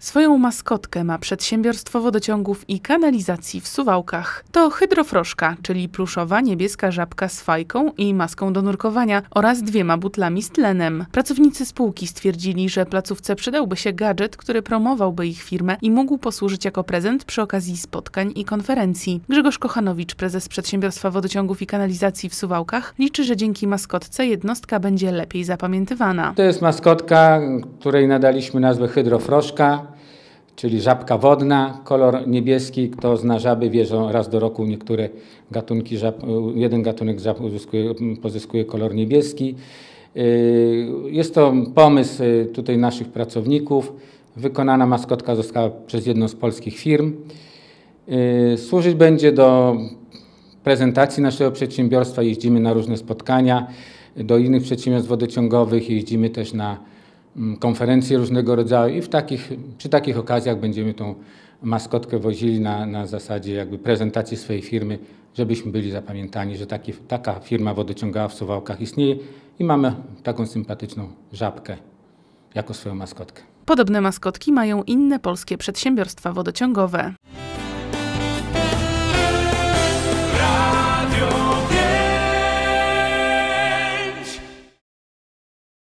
Swoją maskotkę ma przedsiębiorstwo wodociągów i kanalizacji w Suwałkach. To hydrofroszka, czyli pluszowa niebieska żabka z fajką i maską do nurkowania oraz dwiema butlami z tlenem. Pracownicy spółki stwierdzili, że placówce przydałby się gadżet, który promowałby ich firmę i mógł posłużyć jako prezent przy okazji spotkań i konferencji. Grzegorz Kochanowicz, prezes przedsiębiorstwa wodociągów i kanalizacji w Suwałkach, liczy, że dzięki maskotce jednostka będzie lepiej zapamiętywana. To jest maskotka, której nadaliśmy nazwę hydrofroszka czyli żabka wodna, kolor niebieski. Kto zna żaby, wie, że raz do roku niektóre gatunki żab, jeden gatunek żab uzyskuje, pozyskuje kolor niebieski. Y, jest to pomysł y, tutaj naszych pracowników. Wykonana maskotka została przez jedną z polskich firm. Y, służyć będzie do prezentacji naszego przedsiębiorstwa. Jeździmy na różne spotkania do innych przedsiębiorstw wodociągowych, jeździmy też na Mm, konferencje różnego rodzaju i w takich, przy takich okazjach będziemy tą maskotkę wozili na, na zasadzie jakby prezentacji swojej firmy, żebyśmy byli zapamiętani, że taki, taka firma wodociągała w Suwałkach istnieje i mamy taką sympatyczną żabkę jako swoją maskotkę. Podobne maskotki mają inne polskie przedsiębiorstwa wodociągowe.